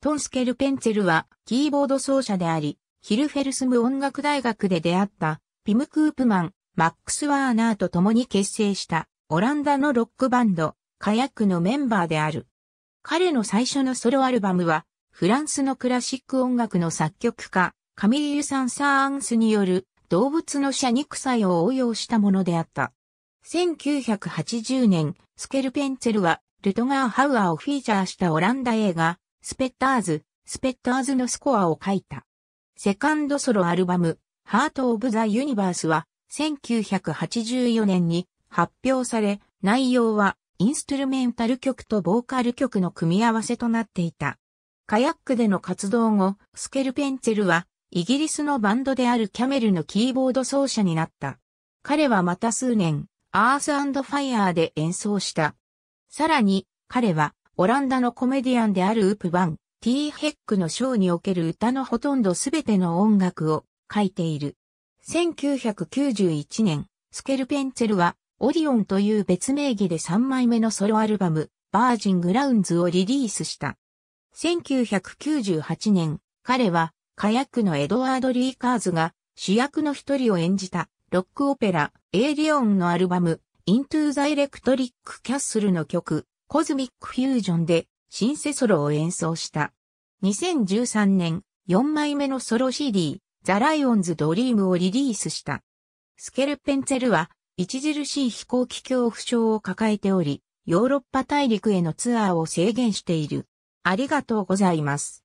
トンスケル・ペンツェルはキーボード奏者であり、ヒルフェルスム音楽大学で出会ったピム・クープマン、マックス・ワーナーと共に結成したオランダのロックバンド、カヤックのメンバーである。彼の最初のソロアルバムは、フランスのクラシック音楽の作曲家、カミーユ・サン・サーンスによる動物の車肉祭を応用したものであった。1980年、スケルペンツェルは、ルトガー・ハウアーをフィーチャーしたオランダ映画、スペッターズ、スペッターズのスコアを書いた。セカンドソロアルバム、ハート・オブ・ザ・ユニバースは、1984年に発表され、内容は、インストゥルメンタル曲とボーカル曲の組み合わせとなっていた。カヤックでの活動後、スケルペンツェルは、イギリスのバンドであるキャメルのキーボード奏者になった。彼はまた数年、アースファイアーで演奏した。さらに、彼は、オランダのコメディアンであるウープバン、T ヘックのショーにおける歌のほとんどすべての音楽を書いている。1991年、スケルペンツェルは、オリオンという別名義で3枚目のソロアルバム、バージングラウンズをリリースした。1998年、彼は、カヤックのエドワード・リーカーズが主役の一人を演じた、ロックオペラ、エイリオンのアルバム、イントゥ・ザ・エレクトリック・キャッスルの曲、コズミックフュージョンでシンセソロを演奏した。2013年4枚目のソロ CD ザ・ライオンズ・ドリームをリリースした。スケルペンツェルは著しい飛行機恐怖症を抱えており、ヨーロッパ大陸へのツアーを制限している。ありがとうございます。